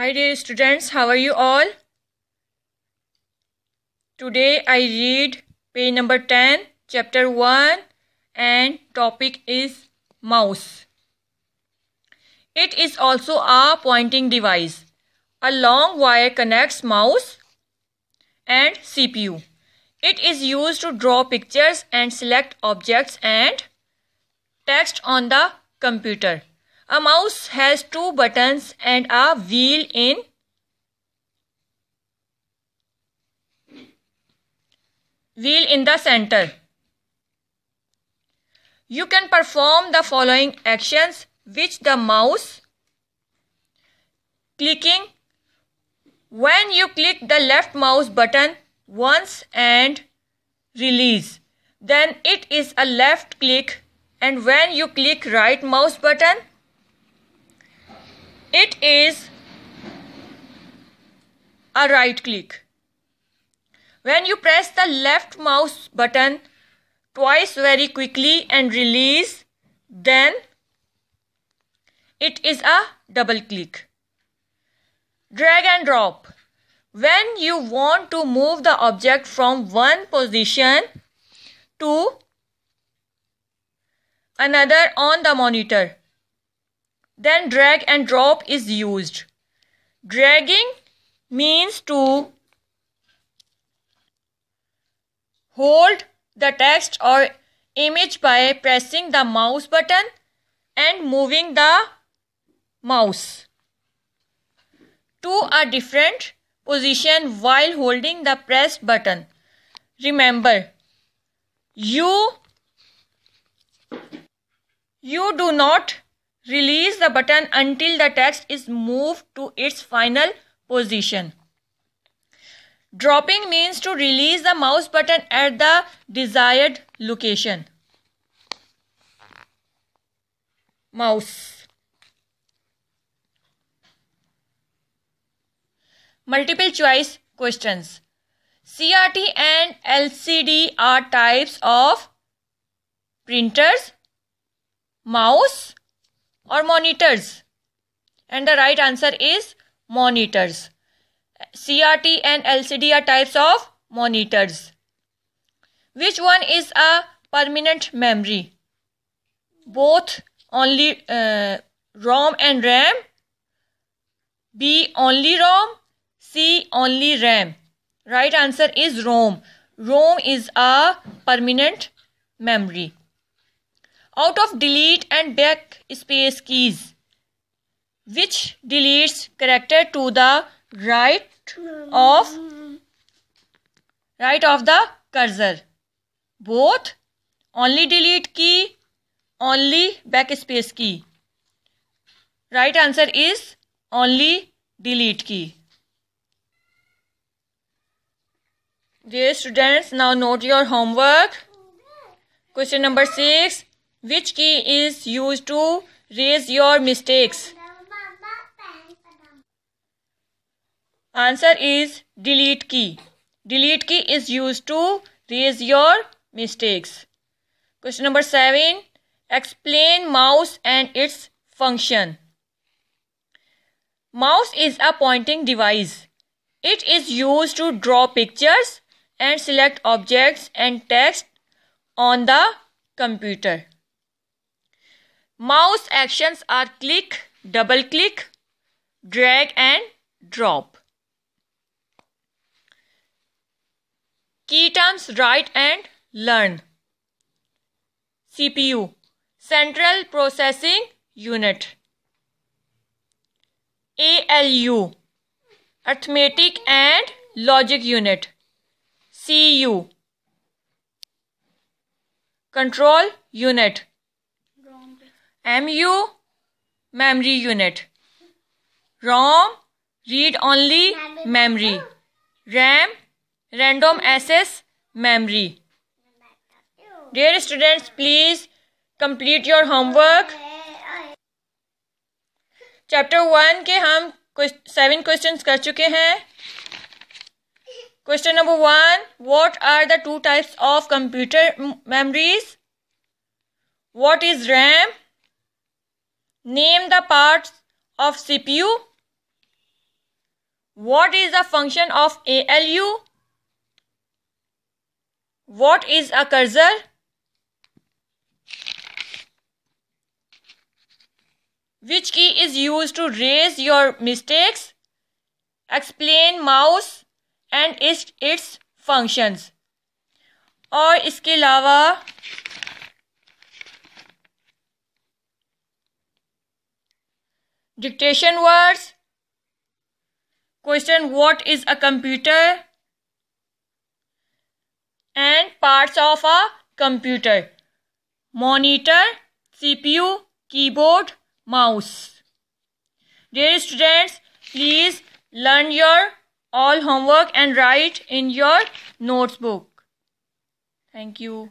Hi dear students, how are you all? Today I read page number 10, chapter 1 and topic is mouse. It is also a pointing device. A long wire connects mouse and CPU. It is used to draw pictures and select objects and text on the computer. A mouse has two buttons and a wheel in wheel in the center. You can perform the following actions with the mouse. Clicking. When you click the left mouse button once and release, then it is a left click. And when you click right mouse button, it is a right click. When you press the left mouse button twice very quickly and release, then it is a double click. Drag and drop. When you want to move the object from one position to another on the monitor, then drag and drop is used. Dragging means to hold the text or image by pressing the mouse button and moving the mouse to a different position while holding the press button. Remember, you you do not Release the button until the text is moved to its final position. Dropping means to release the mouse button at the desired location. Mouse. Multiple choice questions. CRT and LCD are types of printers, mouse, or monitors? And the right answer is monitors. CRT and LCD are types of monitors. Which one is a permanent memory? Both only uh, ROM and RAM. B only ROM. C only RAM. Right answer is ROM. ROM is a permanent memory out of delete and backspace keys which deletes character to the right of right of the cursor both only delete key only backspace key right answer is only delete key dear students now note your homework question number 6 which key is used to raise your mistakes? Answer is delete key. Delete key is used to raise your mistakes. Question number 7. Explain mouse and its function. Mouse is a pointing device. It is used to draw pictures and select objects and text on the computer. Mouse actions are click, double click, drag and drop. Key terms write and learn. CPU Central Processing Unit ALU Arithmetic and Logic Unit CU Control Unit M U memory unit ROM read only memory RAM random access memory dear students please complete your homework chapter one के हम seven question कर चुके हैं question number one what are the two types of computer memories what is RAM Name the parts of CPU. What is the function of ALU? What is a cursor? Which key is used to raise your mistakes? Explain mouse and its, its functions. Or इसके अलावा dictation words question what is a computer and parts of a computer monitor cpu keyboard mouse dear students please learn your all homework and write in your notebook thank you